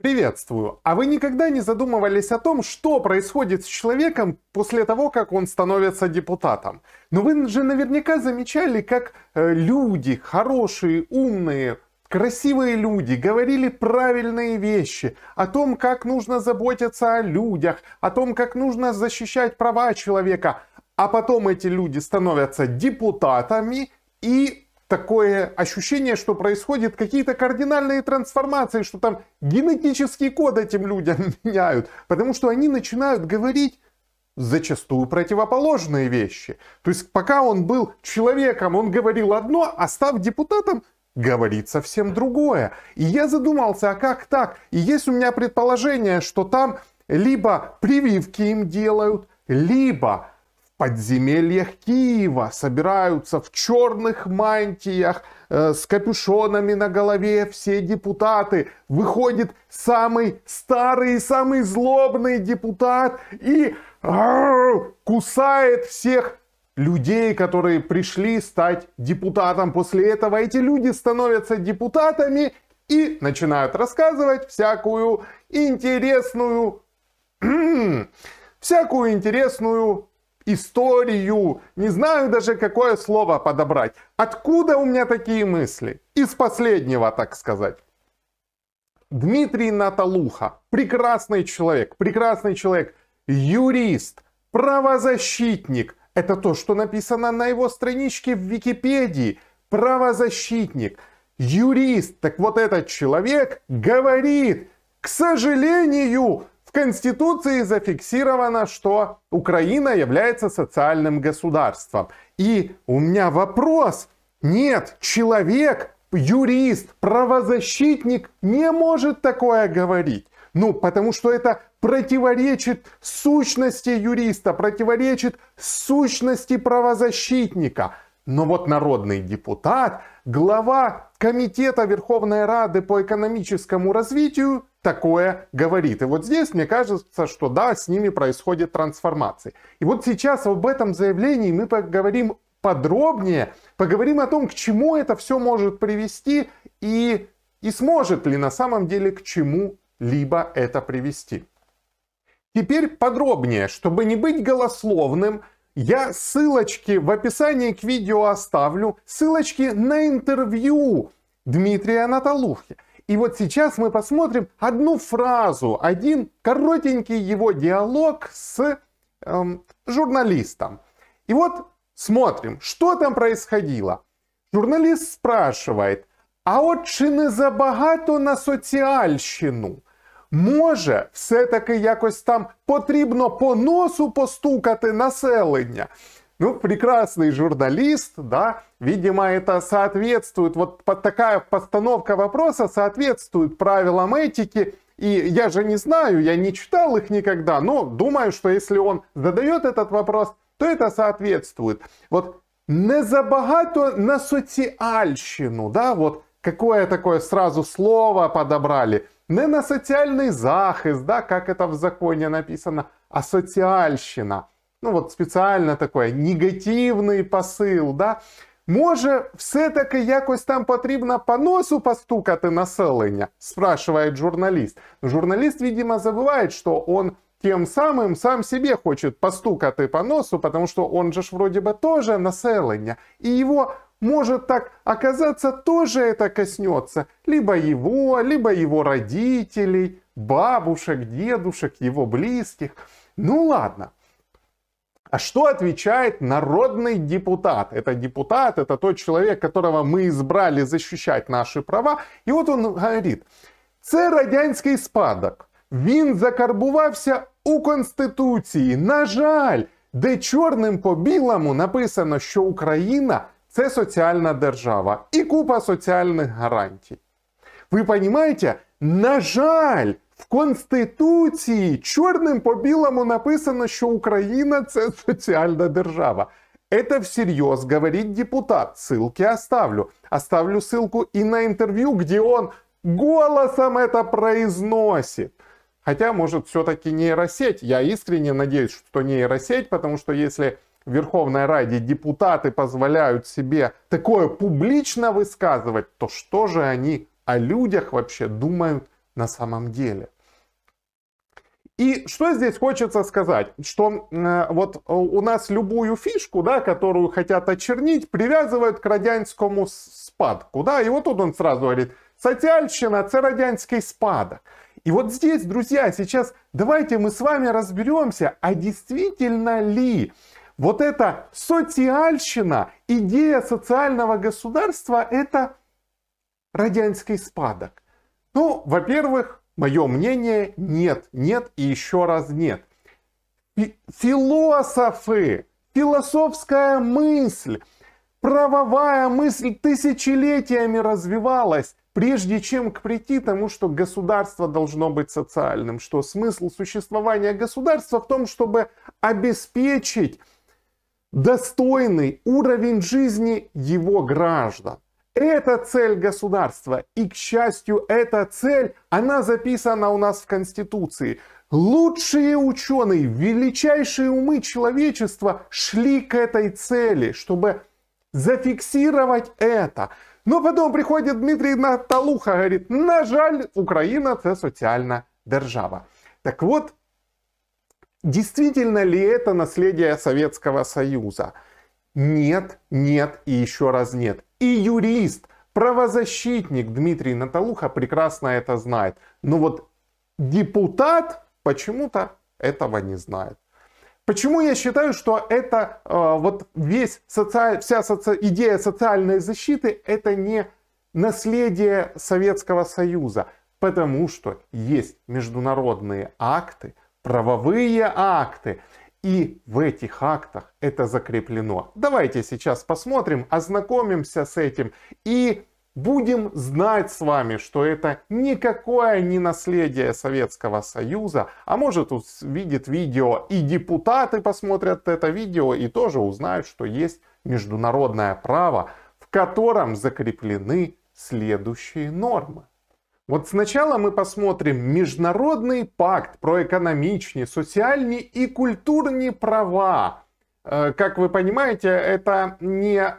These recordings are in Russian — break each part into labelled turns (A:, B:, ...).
A: Приветствую! А вы никогда не задумывались о том, что происходит с человеком после того, как он становится депутатом? Но вы же наверняка замечали, как э, люди, хорошие, умные, красивые люди говорили правильные вещи о том, как нужно заботиться о людях, о том, как нужно защищать права человека, а потом эти люди становятся депутатами и такое ощущение, что происходят какие-то кардинальные трансформации, что там генетический код этим людям меняют, потому что они начинают говорить зачастую противоположные вещи. То есть пока он был человеком, он говорил одно, а став депутатом, говорит совсем другое. И я задумался, а как так? И есть у меня предположение, что там либо прививки им делают, либо подземельях Киева, собираются в черных мантиях, э, с капюшонами на голове все депутаты. Выходит самый старый и самый злобный депутат и арр, кусает всех людей, которые пришли стать депутатом. После этого эти люди становятся депутатами и начинают рассказывать всякую интересную всякую интересную историю, не знаю даже какое слово подобрать. Откуда у меня такие мысли? Из последнего, так сказать. Дмитрий Наталуха, прекрасный человек, прекрасный человек, юрист, правозащитник. Это то, что написано на его страничке в Википедии. Правозащитник, юрист. Так вот этот человек говорит, к сожалению, в Конституции зафиксировано, что Украина является социальным государством. И у меня вопрос. Нет, человек, юрист, правозащитник не может такое говорить. Ну, потому что это противоречит сущности юриста, противоречит сущности правозащитника. Но вот народный депутат, глава Комитета Верховной Рады по экономическому развитию такое говорит. И вот здесь мне кажется, что да, с ними происходит трансформации. И вот сейчас об этом заявлении мы поговорим подробнее, поговорим о том, к чему это все может привести и, и сможет ли на самом деле к чему-либо это привести. Теперь подробнее, чтобы не быть голословным, я ссылочки в описании к видео оставлю, ссылочки на интервью Дмитрия Наталухи. И вот сейчас мы посмотрим одну фразу, один коротенький его диалог с эм, журналистом. И вот смотрим, что там происходило. Журналист спрашивает, а от чи не забагато на соціальщину? Може, все-таки якось там потрібно по носу постукати населення? Ну, прекрасный журналист, да, видимо, это соответствует, вот такая постановка вопроса соответствует правилам этики, и я же не знаю, я не читал их никогда, но думаю, что если он задает этот вопрос, то это соответствует. Вот не за богато на социальщину, да, вот какое такое сразу слово подобрали, не на социальный захист, да, как это в законе написано, а социальщина – ну вот специально такой негативный посыл, Да? Може, все-таки якось там потрібно по носу постукати населення? спрашивает журналіст. Журналіст, видимо, забывает, что он тем самым сам себе хочет постукати по носу, потому что он же ж вроде бы тоже населення. И его может так оказаться тоже это коснется. Либо его, либо его родителей, бабушек, дедушек, его близких. Ну ладно. А что отвечает народный депутат? Это депутат, это тот человек, которого мы избрали защищать наши права. І от он говорит, це радянський спадок. Він закарбувався у Конституції. На жаль, де чорним по білому написано, що Україна це соціальна держава і купа соціальних гарантій. Ви розумієте? На жаль! В Конституції чорним по білому написано, що Україна це соціальна держава. Это всерьез говорит депутат. Ссылки оставлю. Оставлю ссылку и на интервью, где он голосом это произносит. Хотя, может, все-таки нейросеть. Я искренне надеюсь, что нейросеть, потому что если в Верховной Раде депутаты позволяют себе такое публично высказывать, то что же они о людях вообще думают на самом деле. И что здесь хочется сказать, что э, вот э, у нас любую фишку, да, которую хотят очернить, привязывают к радянскому спадку, да, и вот тут он сразу говорит, социальщина, это радянский спадок. И вот здесь, друзья, сейчас давайте мы с вами разберемся, а действительно ли вот эта социальщина, идея социального государства, это радянский спадок. Ну, во-первых, мое мнение нет, нет и еще раз нет. Философы, философская мысль, правовая мысль тысячелетиями развивалась, прежде чем к прийти тому, что государство должно быть социальным, что смысл существования государства в том, чтобы обеспечить достойный уровень жизни его граждан. Это цель государства. И, к счастью, эта цель, она записана у нас в Конституции. Лучшие ученые, величайшие умы человечества шли к этой цели, чтобы зафиксировать это. Но потом приходит Дмитрий Наталуха, говорит, на жаль, Украина – это социальная держава. Так вот, действительно ли это наследие Советского Союза? Нет, нет и еще раз нет и юрист, правозащитник Дмитрий Наталуха прекрасно это знает. Но вот депутат почему-то этого не знает. Почему я считаю, что это э, вот весь социаль, вся соци, идея социальной защиты это не наследие Советского Союза, потому что есть международные акты, правовые акты, и в этих актах это закреплено. Давайте сейчас посмотрим, ознакомимся с этим и будем знать с вами, что это никакое не наследие Советского Союза, а может увидит видео и депутаты посмотрят это видео и тоже узнают, что есть международное право, в котором закреплены следующие нормы. Вот сначала мы посмотрим Международный пакт про економічні, социальные и культурные права. Э, как вы понимаете, это не э,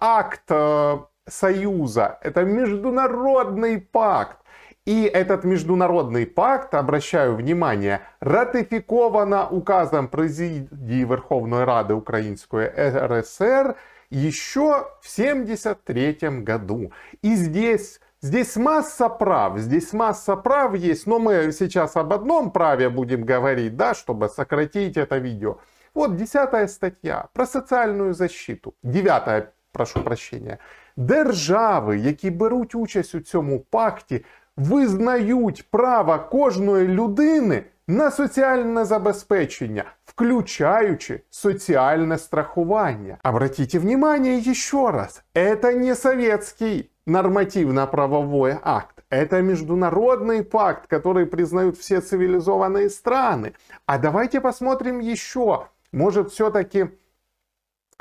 A: акт э, союза, это международный пакт. И этот международный пакт, обращаю внимание, ратификовано указом Президии Верховной Рады Украинской РСР еще в 1973 году. И здесь Здесь масса прав, здесь масса прав есть, но мы сейчас об одном праве будем говорить, да, чтобы сократить это видео. Вот десятая статья про социальную защиту. Девятая, прошу прощения. Державы, які беруть участь у цьому пакті, визнають право кожної людини на соціальне забезпечення, включаючи соціальне страхування. Обратите внимание еще раз, это не советский нормативно-правовой акт. Это международный пакт, который признают все цивилизованные страны. А давайте посмотрим еще. Может, все-таки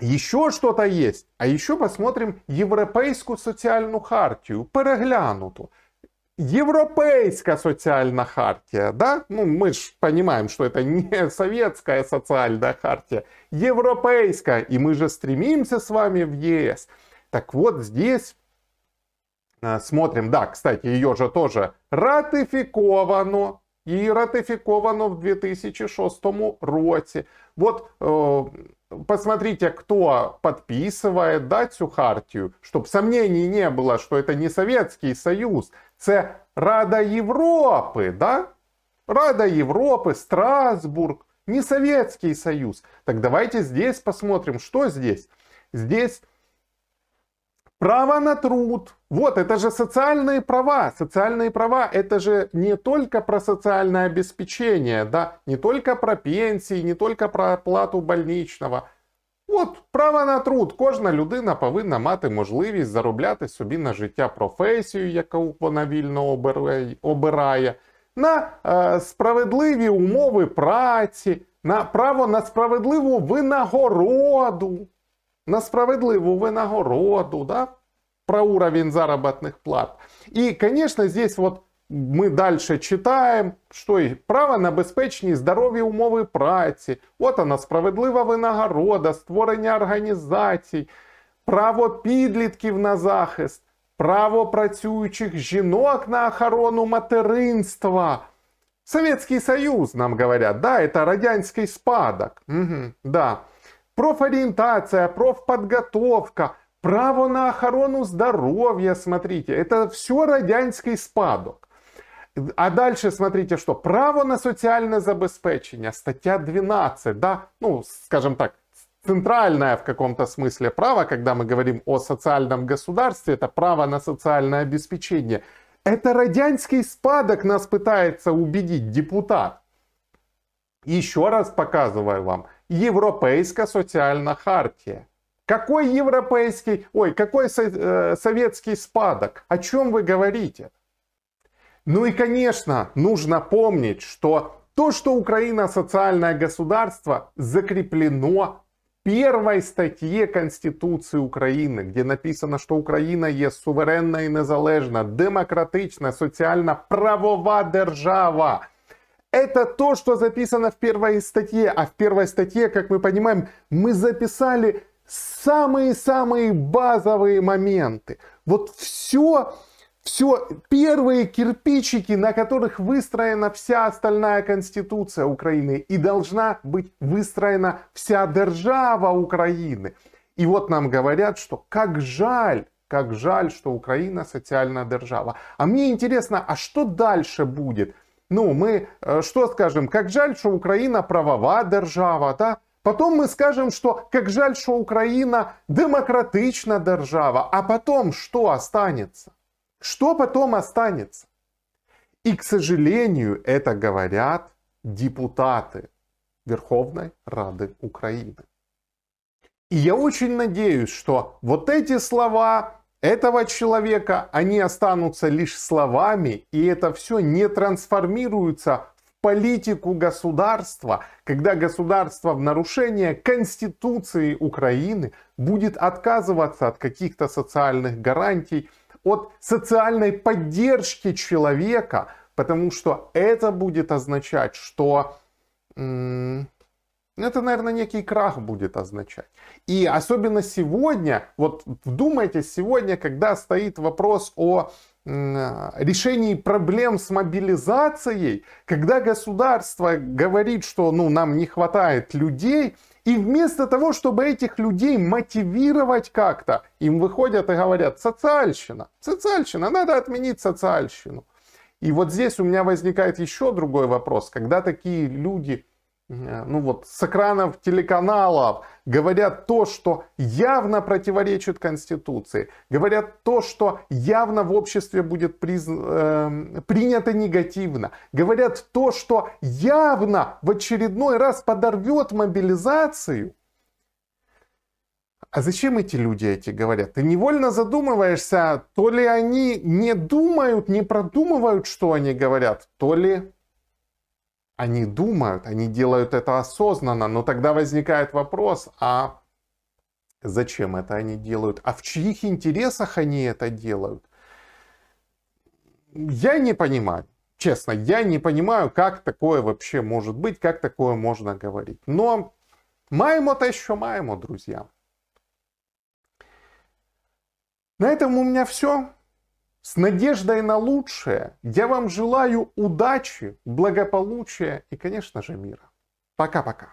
A: еще что-то есть. А еще посмотрим Европейскую социальную хартию, переглянуту. Европейская социальная хартия, да? Ну, мы же понимаем, что это не советская социальная хартия, европейская, и мы же стремимся с вами в ЕС. Так вот, здесь Э, смотрим, да, кстати, ее же тоже ратификовано. И ратификовано в 2006 роте. Вот э, посмотрите, кто подписывает да, цю хартию, чтобы сомнений не было, что это не Советский Союз, это Рада Европы, да? Рада Европы, Страсбург, не Советский Союз. Так давайте здесь посмотрим, что здесь. Здесь Право на труд. Вот, это же социальные права. Социальные права, это же не только про социальное обеспечение, да, не только про пенсии, не только про оплату больничного. От право на труд. Кожна людина повинна мати можливість заробляти собі на життя професію, яку вона вільно обирає, на е, справедливі умови праці, на право на справедливу винагороду. на справедливую винагороду, да, про уровень заработных плат. И, конечно, здесь вот мы дальше читаем, что и право на безпечні здоровье, здорові умови праці, от вона справедлива винагорода, створення організацій, право підлітків на захист, право працюючих жінок на охорону материнства. Советский Союз, нам говорят, да, это радянский спадок. Угу, да профориентация, профподготовка, право на охрану здоровья, смотрите, это все радянский спадок. А дальше смотрите, что право на социальное забезпечення, статья 12, да? ну, скажем так, центральное в каком-то смысле право, когда мы говорим о социальном государстве, это право на социальное обеспечение. Это радянский спадок нас пытается убедить депутат. Еще раз показываю вам – Європейська соціальна хартія. Какой европейский, ой, какой со, э, советский спадок? О чем вы говорите? Ну и, конечно, нужно помнить, что то, что Украина социальное государство, закреплено первой статье Конституции Украины, где написано, что Украина есть суверенная, и незалежна, демократична, соціальна правова держава. Это то, что записано в первой статье. А в первой статье, как мы понимаем, мы записали самые-самые базовые моменты. Вот все, все первые кирпичики, на которых выстроена вся остальная конституция Украины и должна быть выстроена вся держава Украины. И вот нам говорят, что как жаль, как жаль, что Украина социальная держава. А мне интересно, а что дальше будет? Ну, мы э, что скажем? Как жаль, что Украина правова держава, да? Потом мы скажем, что как жаль, что Украина демократична держава. А потом что останется? Что потом останется? И, к сожалению, это говорят депутаты Верховной Рады Украины. И я очень надеюсь, что вот эти слова этого человека, они останутся лишь словами, и это все не трансформируется в политику государства, когда государство в нарушение Конституции Украины будет отказываться от каких-то социальных гарантий, от социальной поддержки человека, потому что это будет означать, что м- это, наверное, некий крах будет означать. И особенно сегодня, вот вдумайтесь, сегодня, когда стоит вопрос о решении проблем с мобилизацией, когда государство говорит, что ну, нам не хватает людей, и вместо того, чтобы этих людей мотивировать как-то, им выходят и говорят, социальщина, социальщина, надо отменить социальщину. И вот здесь у меня возникает еще другой вопрос, когда такие люди Э, ну вот, с экранов телеканалов говорят то, что явно противоречит Конституции, говорят то, что явно в обществе будет призн... э, эм, принято негативно, говорят то, что явно в очередной раз подорвет мобилизацию. А зачем эти люди эти говорят? Ты невольно задумываешься, то ли они не думают, не продумывают, что они говорят, то ли они думают, они делают это осознанно, но тогда возникает вопрос, а зачем это они делают, а в чьих интересах они это делают. Я не понимаю, честно, я не понимаю, как такое вообще может быть, как такое можно говорить. Но маємо то еще маємо, друзья. На этом у меня все. С надеждой на лучшее я вам желаю удачи, благополучия и, конечно же, мира. Пока-пока.